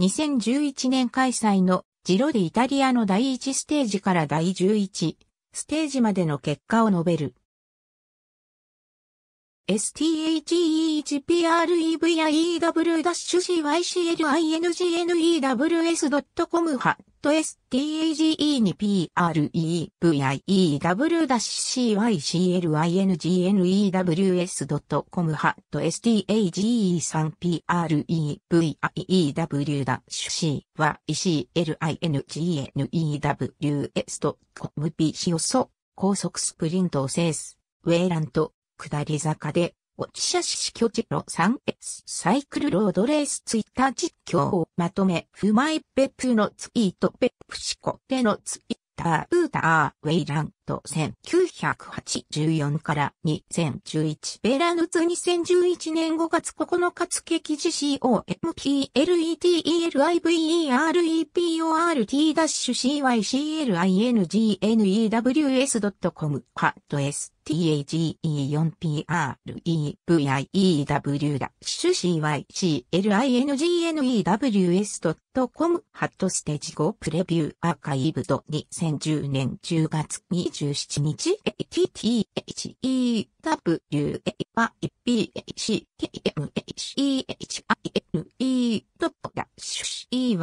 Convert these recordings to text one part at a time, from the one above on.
2011年開催のジロディイタリアの第1ステージから第11ステージまでの結果を述べる。s t h e h p r e v i e w c y c l i n g n e w s c o m 派 stage 2 previewcylingnews.com h a t stage3preview-c は clingnews.com ピシオソ、高速スプリントを制す、ウェイラント、下り坂で、落ち写式巨チロ3 s サイクルロードレースツイッター実況をまとめ、不埋ペプのツイートペップシコでのツイッターウーターウェイラント1984から2011ベラヌツ2011年5月9日付記事 COMPLETELIVEREPORT-CYCLINGNEWS.com ハット S THEE4PREVIEW ダッ CYCLINGNEWS.com ハットステージ5プレビューアーカイブド2010年10月27日 TTHEWAPHKMHEHINE ドットダッシュ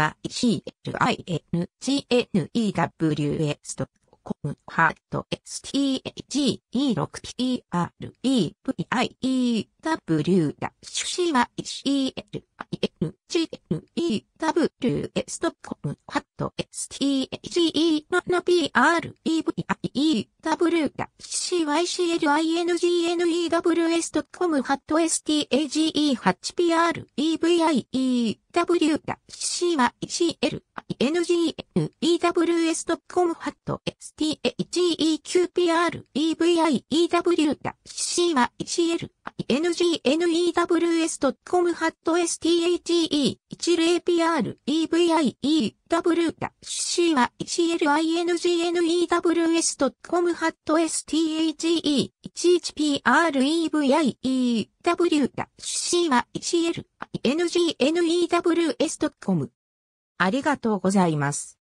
CYCLINGNEWS.com コムハート stageiroxerpeiv.c-h-e-l-i-e-w-c-n-e-w-s o t c o m ハット s t a g e i r o x e r i e w i v c y c l i n g n e w s c o m ハット stagei8previv.c-y-c-l e e w w INGNEWS c o m ムハット STHEQPREVIEW-C は c l INGNEWS c o m ムハット STHE10PREVIEW-C は c l i n g n e w s ストッムハット STHE11PREVIEW-C は c l INGNEWS c o m ムありがとうございます。